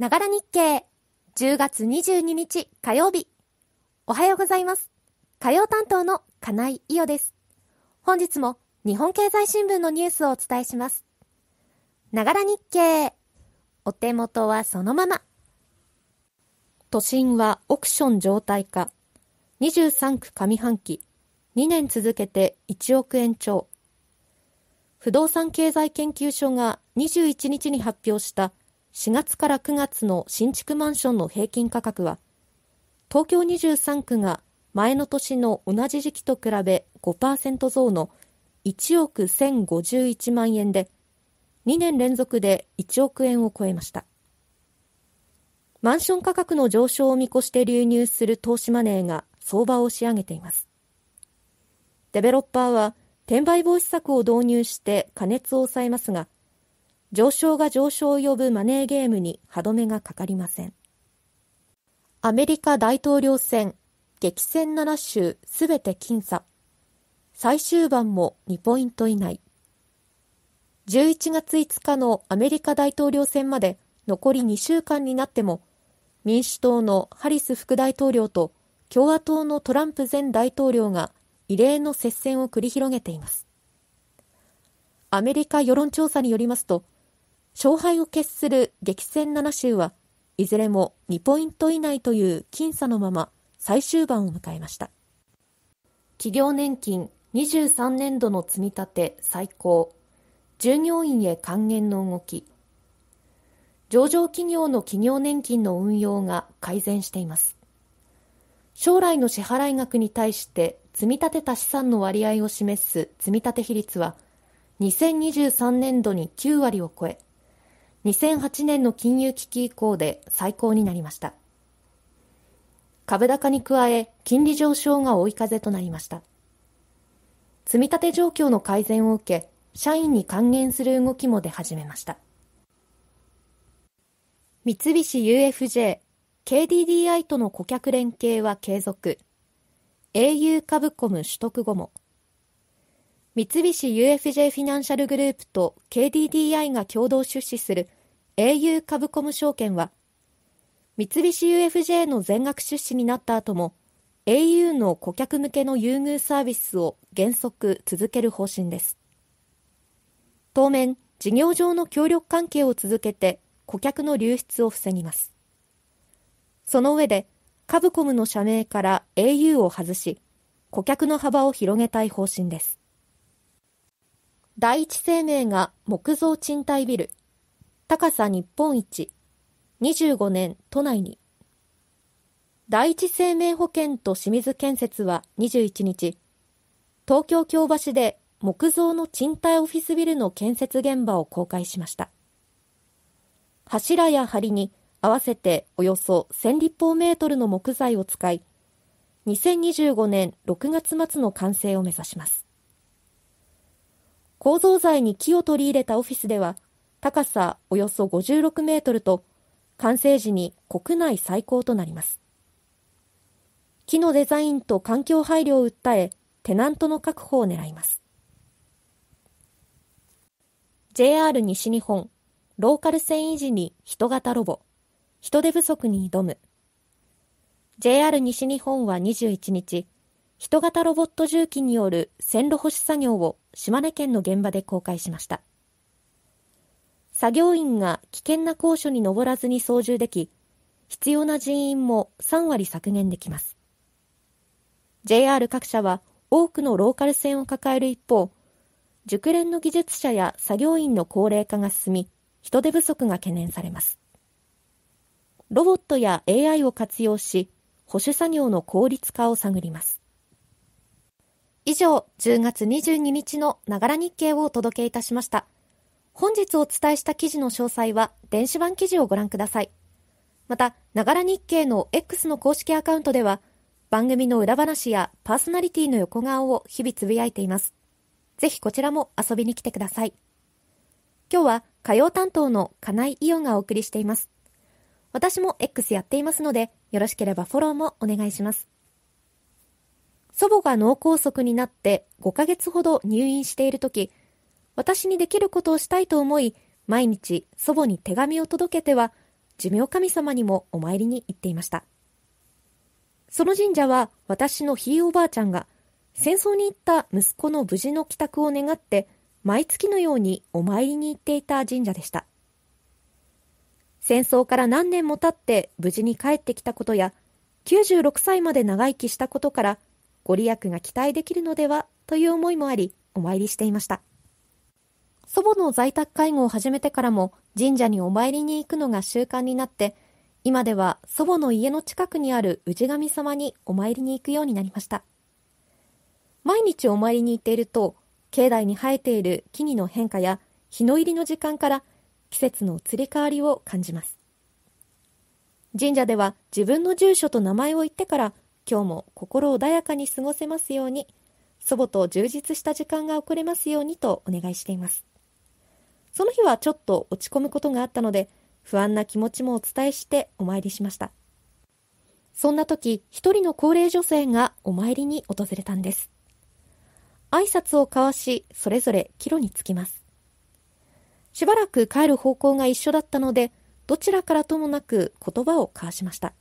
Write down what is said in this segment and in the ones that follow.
ながら日経、10月22日火曜日。おはようございます。火曜担当の金井伊代です。本日も日本経済新聞のニュースをお伝えします。ながら日経、お手元はそのまま。都心はオクション状態化。23区上半期、2年続けて1億円超。不動産経済研究所が21日に発表した4月から9月の新築マンションの平均価格は、東京23区が前の年の同じ時期と比べ5%増の1億1051万円で、2年連続で1億円を超えました。マンション価格の上昇を見越して流入する投資マネーが相場を押し上げています。デベロッパーは転売防止策を導入して加熱を抑えますが、上昇が上昇を呼ぶマネーゲームに歯止めがかかりません。アメリカ大統領選、激戦7州すべて僅差。最終盤も2ポイント以内。11月5日のアメリカ大統領選まで残り2週間になっても、民主党のハリス副大統領と共和党のトランプ前大統領が異例の接戦を繰り広げています。アメリカ世論調査によりますと、勝敗を決する激戦7州はいずれも2ポイント以内という僅差のまま最終盤を迎えました企業年金23年度の積み立て最高従業員へ還元の動き上場企業の企業年金の運用が改善しています将来の支払額に対して積み立てた資産の割合を示す積立比率は2023年度に9割を超え2008年の金融危機以降で最高になりました株高に加え金利上昇が追い風となりました積立状況の改善を受け社員に還元する動きも出始めました三菱 UFJ、KDDI との顧客連携は継続 au 株コム取得後も三菱 UFJ フィナンシャルグループと KDDI が共同出資する au 株コム証券は三菱 UFJ の全額出資になった後も au の顧客向けの優遇サービスを原則続ける方針です当面事業上の協力関係を続けて顧客の流出を防ぎますその上でカブコムの社名から au を外し顧客の幅を広げたい方針です第一生命が木造賃貸ビル。高さ日本一。25年都内に。第一生命保険と清水建設は21日、東京京橋で木造の賃貸オフィスビルの建設現場を公開しました。柱や梁に合わせておよそ1000立方メートルの木材を使い、2025年6月末の完成を目指します。構造材に木を取り入れたオフィスでは、高さおよそ56メートルと、完成時に国内最高となります。木のデザインと環境配慮を訴え、テナントの確保を狙います。JR 西日本、ローカル線維持に人型ロボ、人手不足に挑む。JR 西日本は21日、人型ロボット重機による線路保守作業を島根県の現場で公開しました。作業員が危険な高所に登らずに操縦でき、必要な人員も3割削減できます。JR 各社は多くのローカル線を抱える一方、熟練の技術者や作業員の高齢化が進み、人手不足が懸念されます。ロボットや AI を活用し、保守作業の効率化を探ります。以上、10月22日のながら日経をお届けいたしました。本日お伝えした記事の詳細は電子版記事をご覧ください。また、ながら日経の X の公式アカウントでは、番組の裏話やパーソナリティの横顔を日々つぶやいています。ぜひこちらも遊びに来てください。今日は火曜担当の金井伊代がお送りしています。私も X やっていますので、よろしければフォローもお願いします。祖母が脳梗塞になって5ヶ月ほど入院している時、私にできることをしたいと思い、毎日祖母に手紙を届けては、寿命神様にもお参りに行っていました。その神社は私のひいおばあちゃんが戦争に行った息子の無事の帰宅を願って毎月のようにお参りに行っていた神社でした。戦争から何年も経って無事に帰ってきたことや96歳まで長生きしたことからご利益が期待できるのではという思いもあり、お参りしていました。祖母の在宅介護を始めてからも神社にお参りに行くのが習慣になって、今では祖母の家の近くにある氏神様にお参りに行くようになりました。毎日お参りに行っていると、境内に生えている木々の変化や日の入りの時間から季節の移り変わりを感じます。神社では自分の住所と名前を言ってから今日も心穏やかに過ごせますように、祖母と充実した時間が送れますようにとお願いしています。その日はちょっと落ち込むことがあったので、不安な気持ちもお伝えしてお参りしました。そんな時、一人の高齢女性がお参りに訪れたんです。挨拶を交わし、それぞれ帰路に着きます。しばらく帰る方向が一緒だったので、どちらからともなく言葉を交わしました。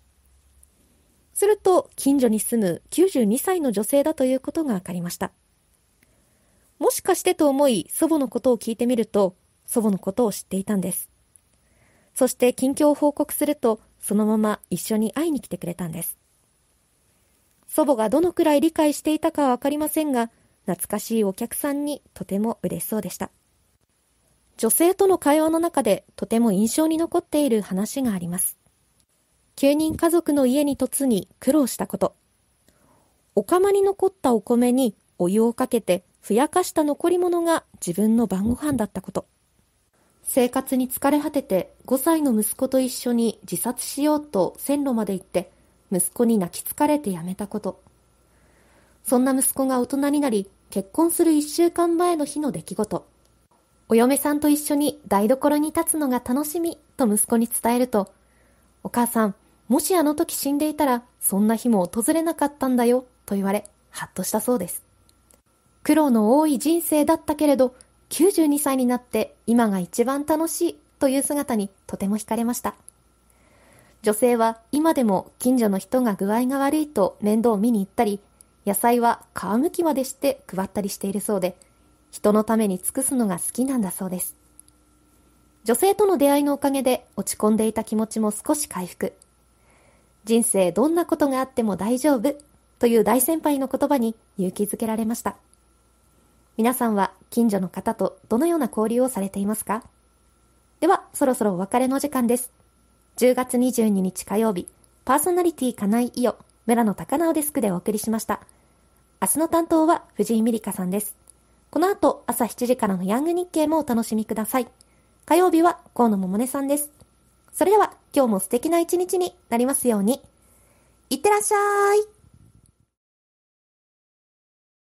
すると、近所に住む92歳の女性だということが分かりました。もしかしてと思い、祖母のことを聞いてみると、祖母のことを知っていたんです。そして近況を報告すると、そのまま一緒に会いに来てくれたんです。祖母がどのくらい理解していたかは分かりませんが、懐かしいお客さんにとても嬉しそうでした。女性との会話の中でとても印象に残っている話があります。9人家族の家に嫁に苦労したこと。お釜に残ったお米にお湯をかけてふやかした残り物が自分の晩ご飯だったこと。生活に疲れ果てて5歳の息子と一緒に自殺しようと線路まで行って息子に泣き疲れてやめたこと。そんな息子が大人になり結婚する1週間前の日の出来事。お嫁さんと一緒に台所に立つのが楽しみと息子に伝えると、お母さん、もしあの時死んでいたら、そんな日も訪れなかったんだよ、と言われ、ハッとしたそうです。苦労の多い人生だったけれど、92歳になって今が一番楽しいという姿にとても惹かれました。女性は今でも近所の人が具合が悪いと面倒を見に行ったり、野菜は皮むきまでして配ったりしているそうで、人のために尽くすのが好きなんだそうです。女性との出会いのおかげで落ち込んでいた気持ちも少し回復。人生どんなことがあっても大丈夫という大先輩の言葉に勇気づけられました。皆さんは近所の方とどのような交流をされていますかでは、そろそろお別れの時間です。10月22日火曜日、パーソナリティ金内伊代、村野高直デスクでお送りしました。明日の担当は藤井美里香さんです。この後、朝7時からのヤング日経もお楽しみください。火曜日は河野桃音さんです。それでは今日も素敵な一日になりますように。いってらっしゃい